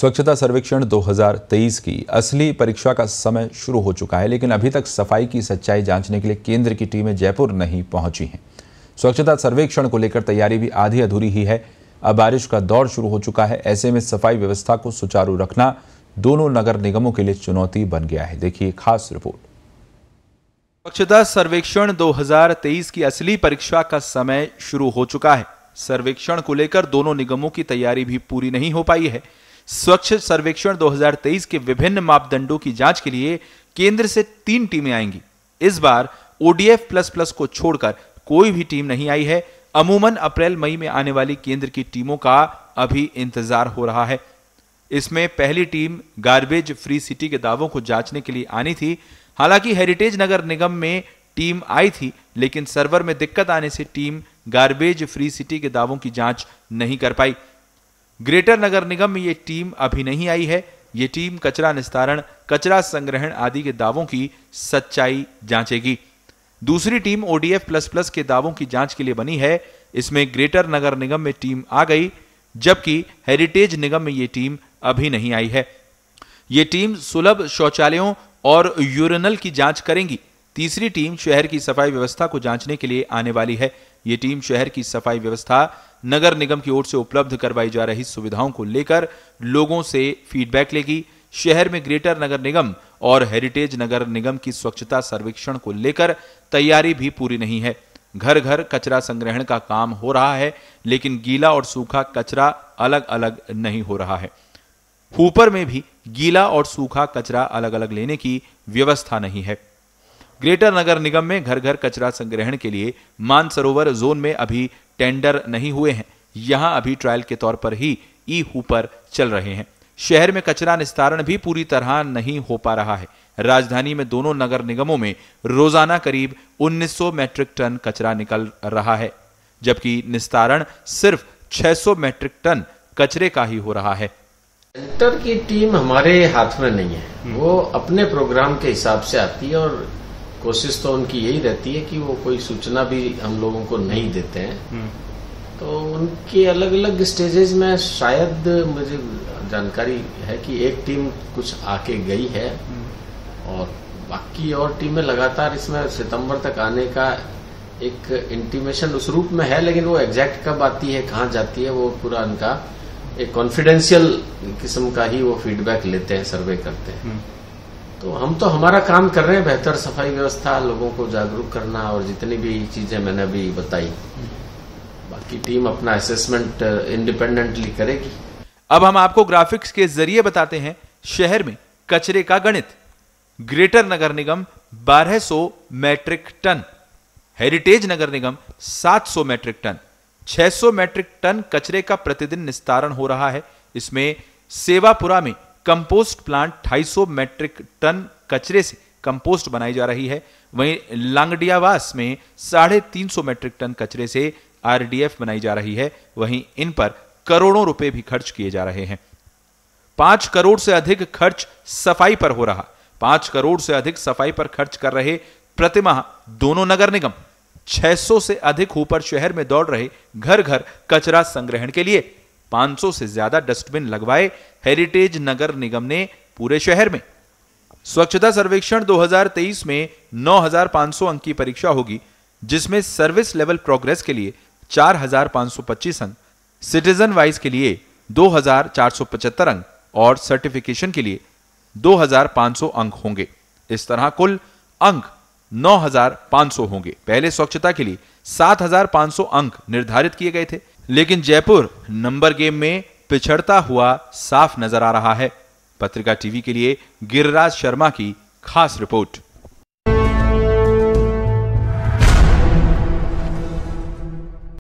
स्वच्छता सर्वेक्षण 2023 की असली परीक्षा का समय शुरू हो चुका है लेकिन अभी तक सफाई की सच्चाई जांचने के लिए केंद्र की टीमें जयपुर नहीं पहुंची हैं स्वच्छता सर्वेक्षण को लेकर तैयारी भी आधी अधूरी ही है अब बारिश का दौर शुरू हो चुका है ऐसे में सफाई व्यवस्था को सुचारू रखना दोनों नगर निगमों के लिए चुनौती बन गया है देखिए खास रिपोर्ट स्वच्छता सर्वेक्षण 2023 की असली परीक्षा का समय शुरू हो चुका है सर्वेक्षण को लेकर दोनों निगमों की तैयारी भी पूरी नहीं हो पाई है स्वच्छ सर्वेक्षण 2023 के विभिन्न मापदंडों की जांच के लिए केंद्र से तीन टीमें आएंगी इस बार ओडीएफ प्लस प्लस को छोड़कर कोई भी टीम नहीं आई है अमूमन अप्रैल मई में आने वाली केंद्र की टीमों का अभी इंतजार हो रहा है इसमें पहली टीम गार्बेज फ्री सिटी के दावों को जांचने के लिए आनी थी हालांकि हेरिटेज नगर निगम में टीम आई थी लेकिन सर्वर में दिक्कत आने से टीम गार्बेज फ्री सिटी के दावों की जांच नहीं कर पाई ग्रेटर नगर निगम में ये टीम अभी नहीं आई है ये टीम कचरा निस्तारण कचरा संग्रहण आदि के दावों की सच्चाई जांचेगी दूसरी टीम ओडीएफ प्लस प्लस के दावों की जांच के लिए बनी है इसमें ग्रेटर नगर निगम में टीम आ गई जबकि हेरिटेज निगम में ये टीम अभी नहीं आई है ये टीम सुलभ शौचालयों और यूरिनल की जांच करेंगी तीसरी टीम शहर की सफाई व्यवस्था को जांचने के लिए आने वाली है ये टीम शहर की सफाई व्यवस्था नगर निगम की ओर से उपलब्ध करवाई जा रही सुविधाओं को लेकर लोगों से फीडबैक लेगी शहर में ग्रेटर नगर निगम और हेरिटेज नगर निगम की स्वच्छता सर्वेक्षण को लेकर तैयारी भी पूरी नहीं है घर घर कचरा संग्रहण का काम हो रहा है लेकिन गीला और सूखा कचरा अलग अलग नहीं हो रहा है हुपर में भी गीला और सूखा कचरा अलग अलग लेने की व्यवस्था नहीं है ग्रेटर नगर निगम में घर घर कचरा संग्रहण के लिए मानसरोवर जोन में अभी टेंडर नहीं हुए हैं यहां अभी ट्रायल के तौर पर ही ई हुपर चल रहे हैं शहर में कचरा निस्तारण भी पूरी तरह नहीं हो पा रहा है राजधानी में दोनों नगर निगमों में रोजाना करीब 1900 मैट्रिक टन कचरा निकल रहा है जबकि निस्तारण सिर्फ 600 मैट्रिक टन कचरे का ही हो रहा है की टीम हमारे हाथ में नहीं है वो अपने प्रोग्राम के हिसाब से आती है और कोशिश तो उनकी यही रहती है कि वो कोई सूचना भी हम लोगों को नहीं देते हैं हम्म। तो उनके अलग अलग स्टेजेस में शायद मुझे जानकारी है कि एक टीम कुछ आके गई है हम्म। और बाकी और टीमें लगातार इसमें सितंबर तक आने का एक इंटीमेशन उस रूप में है लेकिन वो एग्जैक्ट कब आती है कहाँ जाती है वो पूरा उनका एक कॉन्फिडेंशियल किस्म का ही वो फीडबैक लेते हैं सर्वे करते हैं हम्म। तो हम तो हमारा काम कर रहे हैं बेहतर सफाई व्यवस्था लोगों को जागरूक करना और जितनी भी चीजें मैंने अभी बताई बाकी टीम अपना असेसमेंट इंडिपेंडेंटली uh, करेगी अब हम आपको ग्राफिक्स के जरिए बताते हैं शहर में कचरे का गणित ग्रेटर नगर निगम 1200 मैट्रिक टन हेरिटेज नगर निगम 700 मैट्रिक टन 600 मैट्रिक टन कचरे का प्रतिदिन निस्तारण हो रहा है इसमें सेवापुरा में कंपोस्ट प्लांट 250 मेट्रिक टन कचरे से कंपोस्ट बनाई जा रही है वहीं लांगडियावास में साढ़े तीन सौ मेट्रिक टन कचरे से आरडीएफ बनाई जा रही है वहीं इन पर करोड़ों रुपए भी खर्च किए जा रहे हैं पांच करोड़ से अधिक खर्च सफाई पर हो रहा पांच करोड़ से अधिक सफाई पर खर्च कर रहे प्रतिमाह दोनों नगर निगम 600 से अधिक ऊपर शहर में दौड़ रहे घर घर कचरा संग्रहण के लिए 500 से ज्यादा डस्टबिन लगवाए हेरिटेज नगर निगम ने पूरे शहर में स्वच्छता सर्वेक्षण 2023 में 9,500 अंक की परीक्षा होगी जिसमें सर्विस लेवल प्रोग्रेस के लिए 4,525 अंक सिटीजन वाइज के लिए 2,475 अंक और सर्टिफिकेशन के लिए 2,500 अंक होंगे इस तरह कुल अंक 9,500 होंगे पहले स्वच्छता के लिए 7,500 अंक निर्धारित किए गए थे लेकिन जयपुर नंबर गेम में पिछड़ता हुआ साफ नजर आ रहा है पत्रिका टीवी के लिए गिरिराज शर्मा की खास रिपोर्ट